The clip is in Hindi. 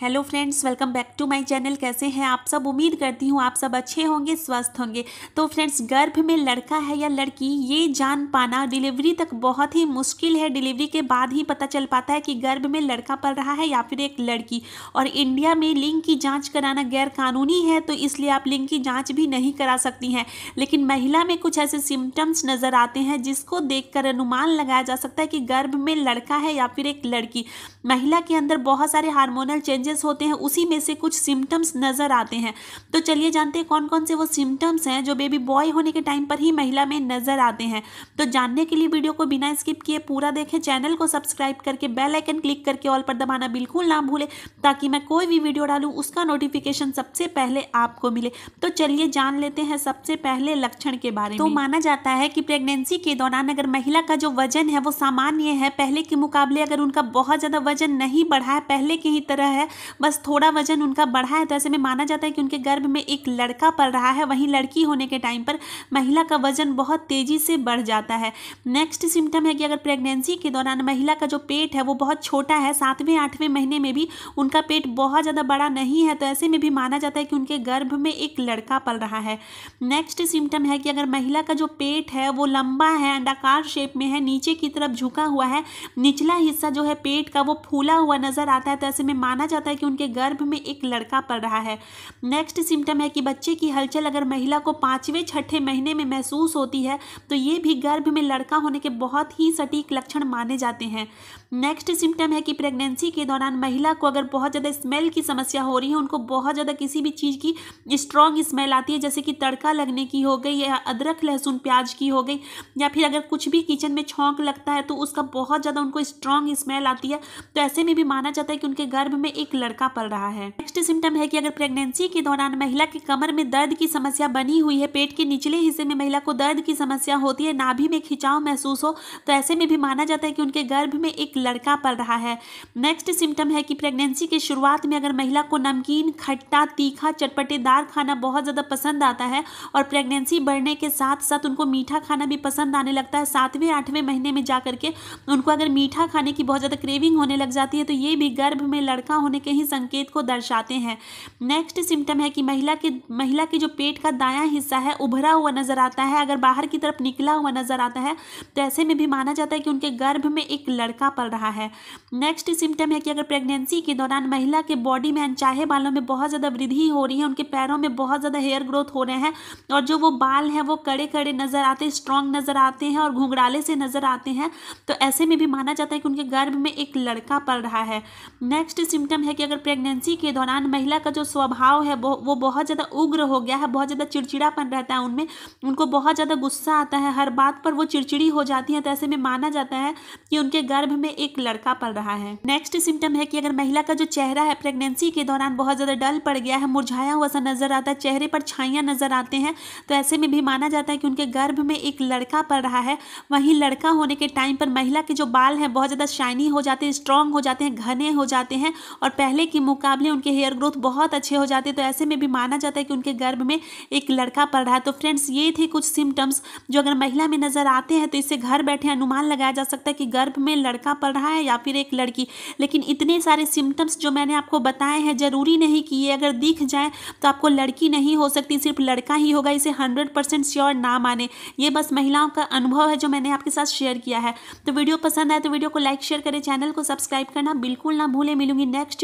hello friends welcome back to my channel कैसे हैं आप सब उम्मीद करती हूँ आप सब अच्छे होंगे स्वस्थ होंगे तो फ्रेंड्स गर्भ में लड़का है या लड़की ये जान पाना डिलीवरी तक बहुत ही मुश्किल है डिलीवरी के बाद ही पता चल पाता है कि गर्भ में लड़का पड़ रहा है या फिर एक लड़की और इंडिया में लिंग की जाँच कराना गैरकानूनी है तो इसलिए आप लिंग की जाँच भी नहीं करा सकती हैं लेकिन महिला में कुछ ऐसे सिम्टम्स नज़र आते हैं जिसको देख अनुमान लगाया जा सकता है कि गर्भ में लड़का है या फिर एक लड़की महिला के अंदर बहुत सारे हारमोनल चेंज चेंजेस होते हैं उसी में से कुछ सिम्टम्स नज़र आते हैं तो चलिए जानते हैं कौन कौन से वो सिम्टम्स हैं जो बेबी बॉय होने के टाइम पर ही महिला में नज़र आते हैं तो जानने के लिए वीडियो को बिना स्किप किए पूरा देखें चैनल को सब्सक्राइब करके बेल आइकन क्लिक करके ऑल पर दबाना बिल्कुल ना भूलें ताकि मैं कोई भी वीडियो डालूँ उसका नोटिफिकेशन सबसे पहले आपको मिले तो चलिए जान लेते हैं सबसे पहले लक्षण के बारे तो में तो माना जाता है कि प्रेगनेंसी के दौरान अगर महिला का जो वजन है वो सामान्य है पहले के मुकाबले अगर उनका बहुत ज़्यादा वजन नहीं बढ़ा है पहले की ही तरह है बस थोड़ा वजन उनका बढ़ा है तो ऐसे में माना जाता है कि उनके गर्भ में एक लड़का पल रहा है वहीं लड़की होने के टाइम पर महिला का वजन बहुत तेज़ी से बढ़ जाता है नेक्स्ट सिम्टम है कि अगर प्रेगनेंसी के दौरान महिला का जो पेट है वो बहुत छोटा है सातवें आठवें महीने में भी उनका पेट बहुत ज़्यादा बड़ा नहीं है तो ऐसे में भी माना जाता है कि उनके गर्भ में एक लड़का पल रहा है नेक्स्ट सिम्टम है कि अगर महिला का जो पेट है वो लंबा है अंडाकार शेप में है नीचे की तरफ झुका हुआ है निचला हिस्सा जो है पेट का वो फूला हुआ नजर आता है तो ऐसे में माना जाता सकता है कि उनके गर्भ में एक लड़का पड़ रहा है नेक्स्ट सिम्टम है कि बच्चे की हलचल अगर महिला को पाँचवें छठे महीने में महसूस होती है तो ये भी गर्भ में लड़का होने के बहुत ही सटीक लक्षण माने जाते हैं नेक्स्ट सिम्टम है कि प्रेगनेंसी के दौरान महिला को अगर बहुत ज़्यादा स्मेल की समस्या हो रही है उनको बहुत ज़्यादा किसी भी चीज़ की स्ट्रॉन्ग स्मेल आती है जैसे कि तड़का लगने की हो गई या अदरक लहसुन प्याज की हो गई या फिर अगर कुछ भी किचन में छोंक लगता है तो उसका बहुत ज़्यादा उनको स्ट्रॉन्ग स्मेल आती है तो ऐसे में भी माना जाता है कि उनके गर्भ में एक लड़का पल रहा है नेक्स्ट सिम्टम है कि अगर प्रेगनेंसी के दौरान महिला के कमर में दर्द की समस्या बनी हुई है पेट के निचले हिस्से में महिला को दर्द की समस्या होती है नाभि में खिंचाव महसूस हो तो ऐसे में भी माना जाता है कि उनके गर्भ में एक लड़का पल रहा है नेक्स्ट सिम्टम है कि प्रेगनेंसी के शुरुआत में अगर महिला को नमकीन खट्टा तीखा चटपटेदार खाना बहुत ज़्यादा पसंद आता है और प्रेगनेंसी बढ़ने के साथ साथ उनको मीठा खाना भी पसंद आने लगता है सातवें आठवें महीने में जा करके उनको अगर मीठा खाने की बहुत ज़्यादा क्रेविंग होने लग जाती है तो ये भी गर्भ में लड़का होने ही संकेत को दर्शाते हैं नेक्स्ट सिम्टम है कि महिला के महिला के जो पेट का दायां हिस्सा है उभरा हुआ नजर आता है अगर बाहर की तरफ निकला हुआ नजर आता है तो ऐसे में भी माना जाता है कि उनके गर्भ में एक लड़का पल रहा है नेक्स्ट सिम्टम है कि अगर प्रेगनेंसी के दौरान महिला के बॉडी में अनचाहे बालों में बहुत ज़्यादा वृद्धि हो रही है उनके पैरों में बहुत ज़्यादा हेयर ग्रोथ हो रहे हैं और जो वो बाल हैं वो कड़े कड़े नज़र आते स्ट्रॉन्ग नज़र आते हैं और घुंघराले से नज़र आते हैं तो ऐसे में भी माना जाता है कि उनके गर्भ में एक लड़का पल रहा है नेक्स्ट सिम्टम है हैं कि अगर प्रेगनेंसी के दौरान महिला का जो स्वभाव है वो बहुत ज़्यादा उग्र हो गया है बहुत ज़्यादा चिड़चिड़ापन रहता है उनमें उनको बहुत ज़्यादा गुस्सा आता है हर बात पर वो चिड़चिड़ी हो जाती हैं तो ऐसे में माना जाता है कि उनके गर्भ में एक लड़का पड़ रहा है नेक्स्ट सिम्टम है कि अगर महिला का जो चेहरा है प्रेगनेंसी के दौरान बहुत ज़्यादा डल पड़ गया है मुरझाया हुआ सा नज़र आता है चेहरे पर छाइयाँ नज़र आते हैं तो ऐसे में भी माना जाता है कि उनके गर्भ में एक लड़का पड़ रहा है वहीं लड़का होने के टाइम पर महिला के जो बाल हैं बहुत ज़्यादा शाइनी हो जाते हैं स्ट्रांग हो जाते हैं घने हो जाते हैं और पहले के मुकाबले उनके हेयर ग्रोथ बहुत अच्छे हो जाते तो ऐसे में भी माना जाता है कि उनके गर्भ में एक लड़का पड़ रहा है तो फ्रेंड्स ये थे कुछ सिम्टम्स जो अगर महिला में नज़र आते हैं तो इससे घर बैठे अनुमान लगाया जा सकता है कि गर्भ में लड़का पड़ रहा है या फिर एक लड़की लेकिन इतने सारे सिम्टम्स जो मैंने आपको बताए हैं ज़रूरी नहीं कि ये अगर दिख जाए तो आपको लड़की नहीं हो सकती सिर्फ लड़का ही होगा इसे हंड्रेड परसेंट श्योर ना माने ये बस महिलाओं का अनुभव है जो मैंने आपके साथ शेयर किया है तो वीडियो पसंद आए तो वीडियो को लाइक शेयर करें चैनल को सब्सक्राइब करना बिल्कुल ना भूलें मिलूंगी नेक्स्ट